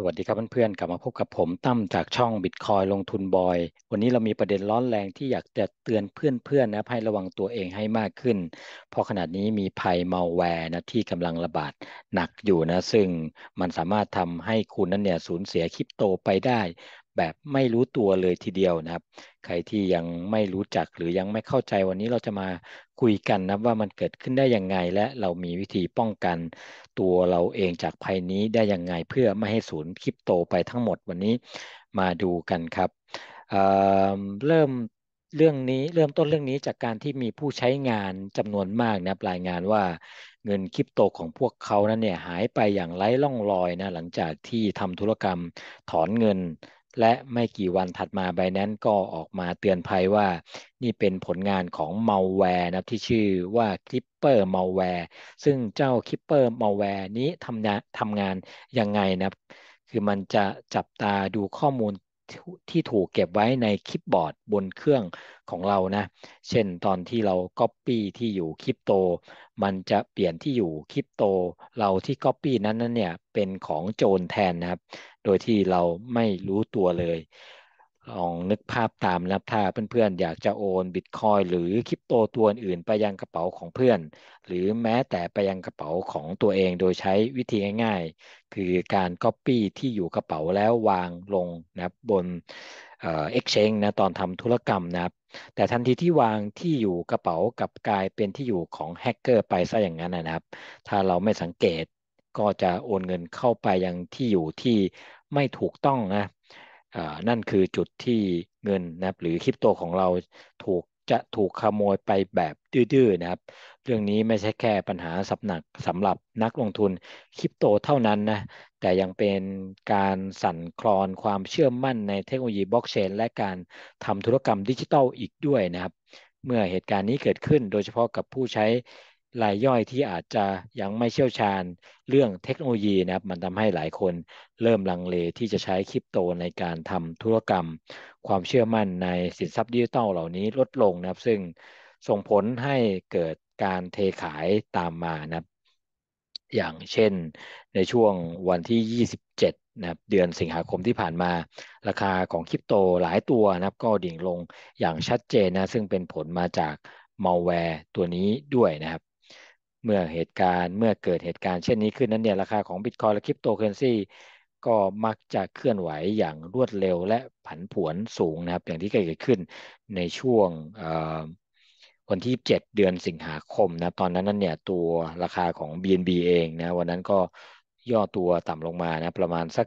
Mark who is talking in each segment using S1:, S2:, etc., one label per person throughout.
S1: สวัสดีครับเพื่อนๆกลับมาพบกับผมตั้มจากช่อง Bitcoin ลงทุนบอย วันนี้เรามีประเด็นร้อนแรงที่อยากจะเตือนเพื่อนๆนะ ให้ระวังตัวเองให้มากขึ้น เพราะขนาดนี้มีภัยมาลแวร์นะที่กำลังระบาดหนักอยู่นะ ซึ่งมันสามารถทำให้คุณนั้นเนี่ยสูญเสียคริปโตไปได้แบบไม่รู้ตัวเลยทีเดียวนะครับ ใครที่ยังไม่รู้จักหรือยังไม่เข้าใจวันนี้เราจะมาคุยกันนะว่ามันเกิดขึ้นได้ยังไงและเรามีวิธีป้องกัน ตัวเราเองจากภัยนี้ได้ยังไงเพื่อไม่ให้สูญคริปโตไปทั้งหมดวันนี้มาดูกันครับเเริ่มเรื่องนี้เริ่มต้นเรื่องนี้จากการที่มีผู้ใช้งานจำนวนมากนะรายงานว่าเงินคริปโตของพวกเขานั้นเนี่ยหายไปอย่างไร้ล่องรอยนะหลังจากที่ทำธุรกรรมถอนเงินและไม่กี่วันถัดมา b บ n a n c e ก็ออกมาเตือนภัยว่านี่เป็นผลงานของ malware นะที่ชื่อว่า Clipper malware ซึ่งเจ้า Clipper malware นี้ทำงานทำงานยังไงนะคือมันจะจับตาดูข้อมูลที่ถูกเก็บไว้ในคลิปบอร์ดบนเครื่องของเรานะ เช่นตอนที่เราก๊อปปี้ที่อยู่คริปโต มันจะเปลี่ยนที่อยู่คริปโต เราที่ก๊อปปี้นั้นนั้นเนี่ยเป็นของโจรแทนนะครับ โดยที่เราไม่รู้ตัวเลยลองนึกภาพตามนะครับ ถ้าเพื่อนๆอยากจะโอนบิตคอยหรือคริปโตตัวอื่นไปยังกระเป๋าของเพื่อน หรือแม้แต่ไปยังกระเป๋าของตัวเองโดยใช้วิธีง่ายๆ คือการก๊อปปี้ที่อยู่กระเป๋าแล้ววางลงนะบบนเอ็กชแนนนะตอนทำธุรกรรมนะครับ แต่ทันทีที่วางที่อยู่กระเป๋ากับกลายเป็นที่อยู่ของแฮกเกอร์ไปซะอย่างนั้นนะครับ ถ้าเราไม่สังเกตก็จะโอนเงินเข้าไปยังที่อยู่ที่ไม่ถูกต้องนะนั่นคือจุดที่เงินนะครับ หรือคริปโตของเราถูกจะถูกขโมยไปแบบดื้อๆนะครับ เรื่องนี้ไม่ใช่แค่ปัญหาสับหนักสำหรับนักลงทุนคริปโตเท่านั้นนะ แต่ยังเป็นการสั่นคลอนความเชื่อมั่นในเทคโนโลยีบล็อกเชน และการทำธุรกรรมดิจิทัลอีกด้วยนะครับ เมื่อเหตุการณ์นี้เกิดขึ้นโดยเฉพาะกับผู้ใช้รายย่อยที่อาจจะยังไม่เชี่ยวชาญเรื่องเทคโนโลยีนะครับ มันทำให้หลายคนเริ่มลังเลที่จะใช้คริปโตในการทำธุรกรรม ความเชื่อมั่นในสินทรัพย์ดิจิตอลเหล่านี้ลดลงนะครับ ซึ่งส่งผลให้เกิดการเทขายตามมานะครับ อย่างเช่นในช่วงวันที่ 27นะครับ เดือนสิงหาคมที่ผ่านมา ราคาของคริปโตหลายตัวนะครับ ก็ดิ่งลงอย่างชัดเจนนะ ซึ่งเป็นผลมาจากมัลแวร์ตัวนี้ด้วยนะครับเมื่อเหตุการณ์เมื่อเกิดเหตุการณ์เช่นนี้ขึ้นนั้นเนี่ย ราคาของบิตคอยและคริปโตเคอเรนซีก็มักจะเคลื่อนไหวอย่างรวดเร็วและผันผวนสูงนะครับ อย่างที่เกิดขึ้นในช่วงวันที่7เดือนสิงหาคมนะตอนนั้นนั่นเนี่ยตัวราคาของ BNB เองนะวันนั้นก็ย่อตัวต่ำลงมานะประมาณสัก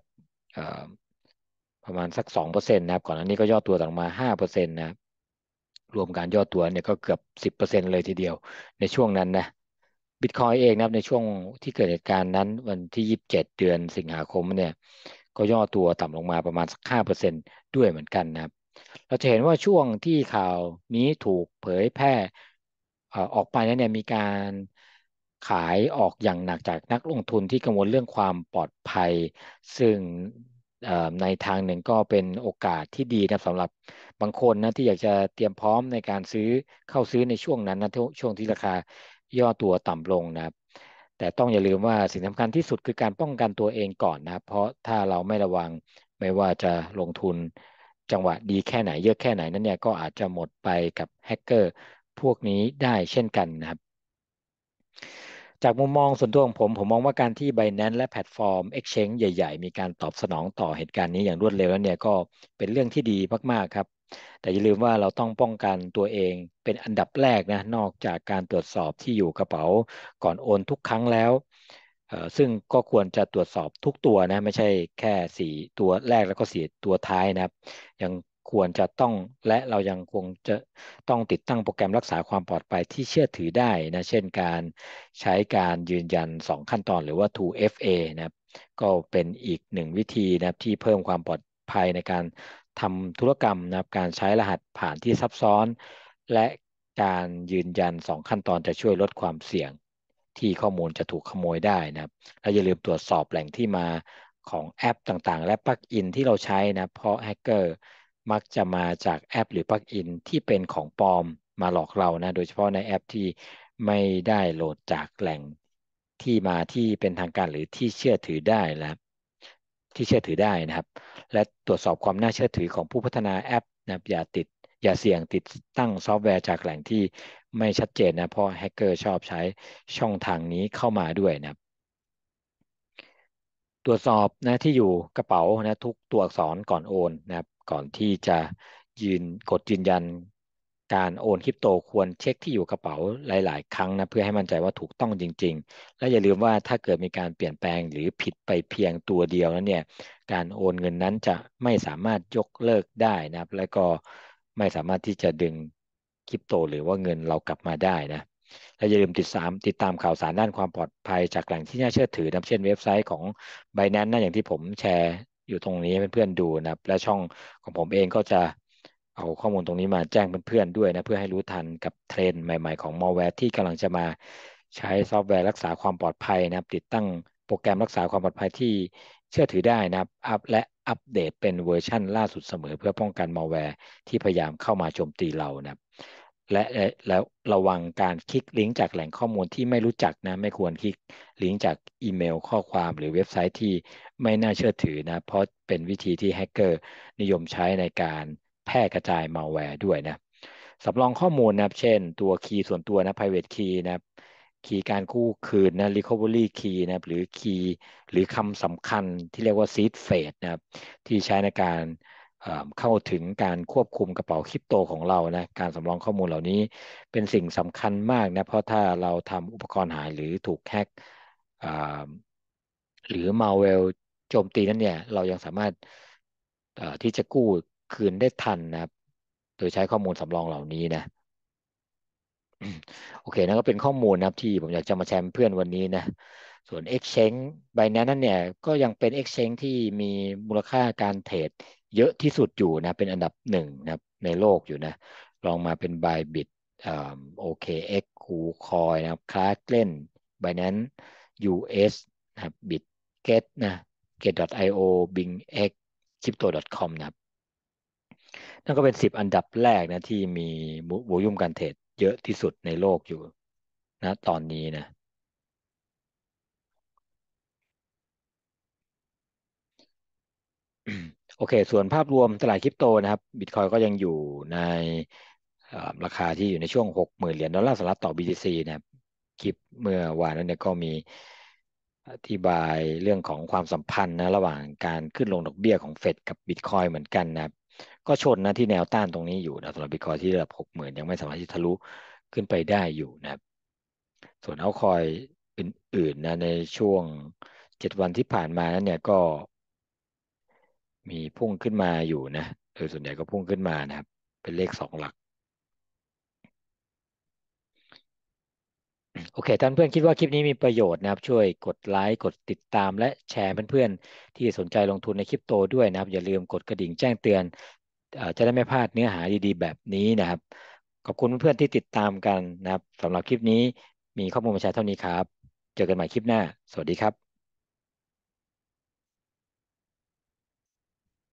S1: ประมาณสัก2%นะครับก่อนหน้านี้ก็ย่อตัวต่ำมา5%นะรรวมการย่อตัวเนี่ยก็เกือบ 10%เลยทีเดียว ในช่วงนั้นนะบิตคอยเองนะครับในช่วงที่เกิดเหตุการณ์นั้น วันที่ 27 เดือนสิงหาคมเนี่ย ก็ย่อตัวต่ำลงมาประมาณสักา5%ด้วยเหมือนกันนะครับ เราจะเห็นว่าช่วงที่ข่าวนี้ถูกเผยแพร่ออกไปนั้นเนี่ยมีการขายออกอย่างหนักจากนักลงทุนที่กังวลเรื่องความปลอดภัย ซึ่งในทางหนึ่งก็เป็นโอกาสที่ดีนะสำหรับบางคนนะที่อยากจะเตรียมพร้อมในการซื้อเข้าซื้อในช่วงนั้นนะช่วงที่ราคาย่อตัวต่ำลงนะครับ แต่ต้องอย่าลืมว่าสิ่งสำคัญที่สุดคือการป้องกันตัวเองก่อนนะครับ เพราะถ้าเราไม่ระวังไม่ว่าจะลงทุนจังหวะดีแค่ไหนเยอะแค่ไหนนั้นเนี่ยก็อาจจะหมดไปกับแฮกเกอร์พวกนี้ได้เช่นกันนะครับ จากมุมมองส่วนตัวของผม ผมมองว่าการที่ Binance และแพลตฟอร์ม Exchange ใหญ่ๆมีการตอบสนองต่อเหตุการณ์นี้อย่างรวดเร็วแล้วเนี่ยก็เป็นเรื่องที่ดีมากๆครับแต่อย่าลืมว่าเราต้องป้องกันตัวเองเป็นอันดับแรกนะนอกจากการตรวจสอบที่อยู่กระเป๋าก่อนโอนทุกครั้งแล้ว ซึ่งก็ควรจะตรวจสอบทุกตัวนะไม่ใช่แค่สีตัวแรกแล้วก็สีตัวท้ายนะครับ ยังควรจะต้องและเรายังคงจะต้องติดตั้งโปรแกรมรักษาความปลอดภัยที่เชื่อถือได้นะเช่นการใช้การยืนยัน 2 ขั้นตอน หรือว่า 2FA นะครับก็เป็นอีกหนึ่งวิธีนะครับที่เพิ่มความปลอดภัยในการทำธุรกรรมนะครับการใช้รหัสผ่านที่ซับซ้อน และการยืนยัน 2 ขั้นตอนจะช่วยลดความเสี่ยงที่ข้อมูลจะถูกขโมยได้นะครับและอย่าลืมตรวจสอบแหล่งที่มาของแอปต่างๆ และปลั๊กอินที่เราใช้นะเพราะแฮกเกอร์มักจะมาจากแอปหรือปลั๊กอินที่เป็นของปลอมมาหลอกเรานะโดยเฉพาะในแอปที่ไม่ได้โหลดจากแหล่งที่มาที่เป็นทางการหรือที่เชื่อถือได้นะ้วที่เชื่อถือได้นะครับและตรวจสอบความน่าเชื่อถือของผู้พัฒนาแอปนะ อย่าติด อย่าเสี่ยงติดตั้งซอฟต์แวร์จากแหล่งที่ไม่ชัดเจนนะ เพราะแฮกเกอร์ชอบใช้ช่องทางนี้เข้ามาด้วยนะ ตรวจสอบนะที่อยู่กระเป๋านะทุกตัวอักษรก่อนโอนนะ ก่อนที่จะยืนกดยืนยันการโอนคริปโตควรเช็คที่อยู่กระเป๋าหลาย ๆ ครั้งนะเพื่อให้มั่นใจว่าถูกต้องจริง ๆ และอย่าลืมว่าถ้าเกิดมีการเปลี่ยนแปลงหรือผิดไปเพียงตัวเดียวนั้นเนี่ยการโอนเงินนั้นจะไม่สามารถยกเลิกได้นะครับ และก็ไม่สามารถที่จะดึงคริปโตหรือว่าเงินเรากลับมาได้นะและอย่าลืมติดตามติดตามข่าวสารด้านความปลอดภัย จากแหล่งที่น่าเชื่อถือนะเช่นเว็บไซต์ของ b i แ a n c e นะอย่างที่ผมแชร์อยู่ตรงนี้ให้เพื่อนๆดูนะและช่องของผมเองก็จะเอาข้อมูลตรงนี้มาแจ้งเพื่อนๆด้วยนะเพื่อให้รู้ทันกับเทรนด์ใหม่ๆของมัลแวร์ที่กำลังจะมาใช้ซอฟต์แวร์ รักษาความปลอดภัยนะครับ ติดตั้งโปรแกรมรักษาความปลอดภัยที่เชื่อถือได้นะครับอัพและอัปเดตเป็นเวอร์ชั่นล่าสุดเสมอเพื่อป้องกันมัลแวร์ที่พยายามเข้ามาโจมตีเรานะครับ และแล้วระวังการคลิกลิงก์จากแหล่งข้อมูลที่ไม่รู้จักนะไม่ควรคลิกลิงก์จากอีเมลข้อความหรือเว็บไซต์ที่ไม่น่าเชื่อถือนะเพราะเป็นวิธีที่แฮกเกอร์นิยมใช้ในการแพร่กระจายมัลแวร์ด้วยนะสำรองข้อมูลนะครับ เช่นตัวคีย์ส่วนตัวนะ private key นะครับคีย์การกู้คืนนะ recovery key นะคหรือคีย์หรือคำสำคัญที่เรียกว่า seed f a t e นะครับที่ใช้ในการเข้าถึงการควบคุมกระเป๋าคริปโตของเรานะการสำรองข้อมูลเหล่านี้เป็นสิ่งสำคัญมากนะเพราะถ้าเราทำอุปกรณ์หายหรือถูกแฮกหรือมาเวลโจมตีนั้นเนี่ย เรายังสามารถที่จะกู้คืนได้ทันนะโดยใช้ข้อมูลสำรองเหล่านี้นะโอเคนั่นก็เป็นข้อมูลนะครับที่ผมอยากจะมาแชร์เพื่อนวันนี้นะ ส่วน Exchange ใบนั้นนั่นเนี่ยก็ยังเป็น Exchange ที่มีมูลค่าการเทรดเยอะที่สุดอยู่นะ เป็นอันดับหนึ่งนะในโลกอยู่นะ ลองมาเป็น Bybit โอเคเอ็กคูคอยนะครับคลาสเล่นบนั้น US นะสนะบิตเกตนะเกต .io Bing ิปโตดอทคอมนะครับนั่นก็เป็น 10 อันดับแรกนะที่มีวอลุ่มการเทรดเยอะที่สุดในโลกอยู่ นะตอนนี้นะ โอเค ส่วนภาพรวมตลาดคริปโตนะครับบิตคอยก็ยังอยู่ในราคาที่อยู่ในช่วงหกหมื่นเหรียญดอลลาร์สหรัฐต่อ BTC นะครับ คลิปเมื่อวานนั้นเนี่ยก็มีอธิบายเรื่องของความสัมพันธ์นะ ระหว่างการขึ้นลงดอกเบี้ยของเฟดกับบิตคอยเหมือนกันนะครับก็ชนนะที่แนวต้านตรงนี้อยู่นะสำหรับบิตคอยที่ระดับหกหมื่นยังไม่สามารถที่ทะลุขึ้นไปได้อยู่นะส่วนเอาคอยอื่นๆนะ ในช่วงเจ็ดวันที่ผ่านมานั้นเนี่ยก็มีพุ่งขึ้นมาอยู่นะโดยส่วนใหญ่ก็พุ่งขึ้นมานะครับ เป็นเลขสองหลักโอเค ท่านเพื่อน คิดว่า คลิปนี้มีประโยชน์นะครับ ช่วยกดไลค์กดติดตามและแชร์เพื่อนๆที่สนใจลงทุนในคริปโตด้วยนะครับอย่าลืมกดกระดิ่งแจ้งเตือน จะได้ไม่พลาดเนื้อหาดีๆแบบนี้นะครับ ขอบคุณเพื่อนๆที่ติดตามกันนะครับสำหรับคลิปนี้มีข้อมูลมาแชร์เท่านี้ครับ เจอกันใหม่คลิปหน้า สวัสดีครับ